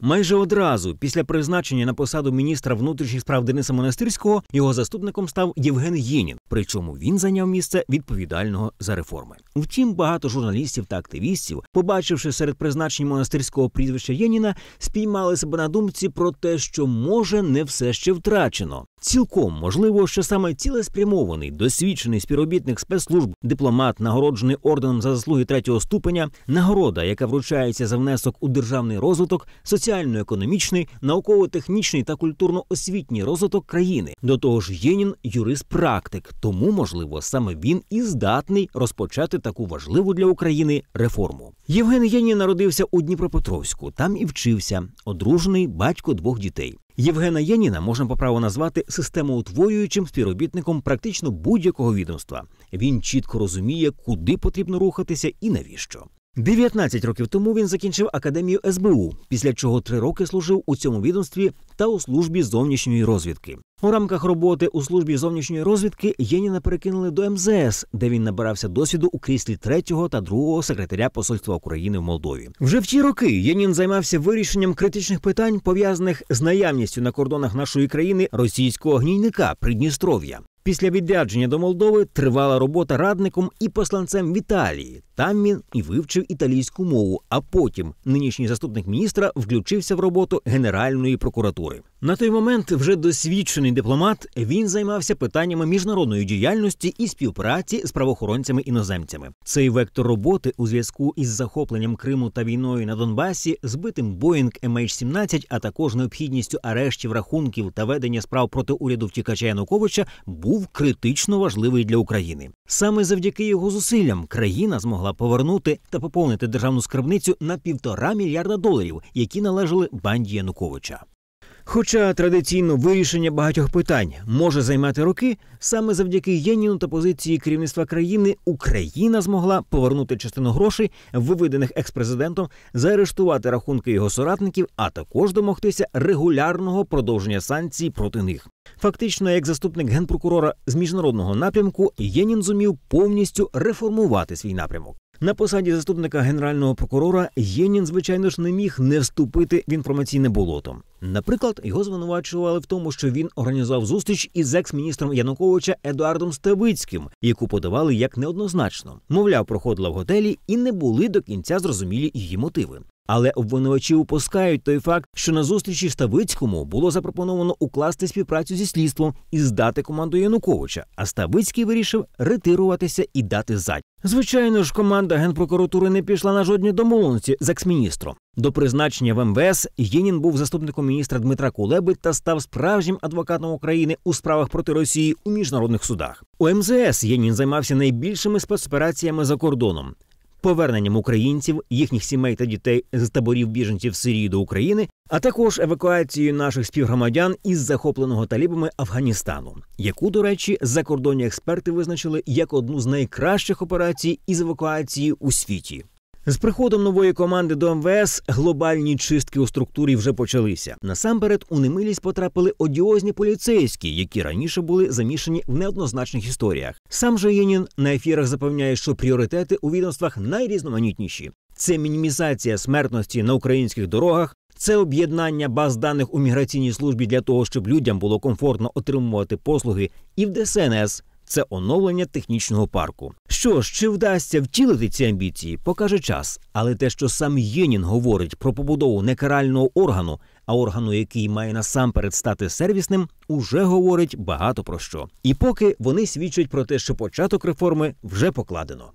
Майже одразу після призначення на посаду міністра внутрішніх справ Дениса Монастирського його заступником став Євген Єнін. Причому він зайняв місце відповідального за реформи. Втім, багато журналістів та активістів, побачивши серед призначень монастирського прізвища Єніна, спіймали себе на думці про те, що може не все ще втрачено. Цілком можливо, що саме цілеспрямований, досвідчений співробітник спецслужб, дипломат, нагороджений орденом за заслуги третього ступеня, нагорода, яка вручається за внесок у державний розвиток, соціально-економічний, науково-технічний та культурно-освітній розвиток країни. До того ж, Єнін юрист практик, тому можливо саме він і здатний розпочати таку важливу для України реформу. Євген Єнін народився у Дніпропетровську, там і вчився, одружений батько двох дітей. Євгена Єніна можна по праву назвати системоутворюючим співробітником практично будь-якого відомства. Він чітко розуміє, куди потрібно рухатися і навіщо. 19 років тому він закінчив академію СБУ, після чого три роки служив у цьому відомстві та у службі зовнішньої розвідки. У рамках роботи у службі зовнішньої розвідки Єніна перекинули до МЗС, де він набирався досвіду у кріслі третього та другого секретаря посольства України в Молдові. Вже в ті роки Єнін займався вирішенням критичних питань, пов'язаних з наявністю на кордонах нашої країни російського гнійника Придністров'я. Після відрядження до Молдови тривала робота радником і посланцем в Італії. Там він і вивчив італійську мову. А потім нинішній заступник міністра включився в роботу Генеральної прокуратури культури. На той момент вже досвідчений дипломат він займався питаннями міжнародної діяльності і співпраці з правоохоронцями-іноземцями. Цей вектор роботи у зв'язку із захопленням Криму та війною на Донбасі, збитим Боїнг MH17, а також необхідністю арештів рахунків та ведення справ проти уряду втікача Януковича, був критично важливий для України. Саме завдяки його зусиллям країна змогла повернути та поповнити державну скарбницю на півтора мільярда доларів, які належали банді Януковича. Хоча традиційно вирішення багатьох питань може займати роки, саме завдяки єніну та позиції керівництва країни Україна змогла повернути частину грошей, виведених експрезидентом, заарештувати рахунки його соратників, а також домогтися регулярного продовження санкцій проти них. Фактично, як заступник генпрокурора з міжнародного напрямку, Єнін зумів повністю реформувати свій напрямок. На посаді заступника генерального прокурора Єнін, звичайно ж, не міг не вступити в інформаційне болото. Наприклад, його звинувачували в тому, що він організував зустріч із екс-міністром Януковича Едуардом Ставицьким, яку подавали як неоднозначно. Мовляв, проходила в готелі і не були до кінця зрозумілі її мотиви. Але обвинувачі упускають той факт, що на зустрічі Ставицькому було запропоновано укласти співпрацю зі слідством і здати команду Януковича. А Ставицький вирішив ретируватися і дати задь. Звичайно ж, команда генпрокуратури не пішла на жодні домовленості з екс-міністром. До призначення в МВС Єнін був заступником міністра Дмитра Кулеби та став справжнім адвокатом України у справах проти Росії у міжнародних судах. У МЗС Єнін займався найбільшими спецопераціями за кордоном, поверненням українців, їхніх сімей та дітей з таборів біженців Сирії до України, а також евакуацією наших співгромадян із захопленого талібами Афганістану, яку, до речі, закордонні експерти визначили як одну з найкращих операцій із евакуації у світі. З приходом нової команди до МВС глобальні чистки у структурі вже почалися. Насамперед у немилість потрапили одіозні поліцейські, які раніше були замішані в неоднозначних історіях. Сам же Єнін на ефірах запевняє, що пріоритети у відомствах найрізноманітніші: це мінімізація смертності на українських дорогах. Це об'єднання баз даних у міграційній службі для того, щоб людям було комфортно отримувати послуги, і в ДСНС це оновлення технічного парку. Що ж, чи вдасться втілити ці амбіції, покаже час. Але те, що сам Єнін говорить про побудову не карального органу, а органу, який має насамперед стати сервісним, уже говорить багато про що. І поки вони свідчать про те, що початок реформи вже покладено.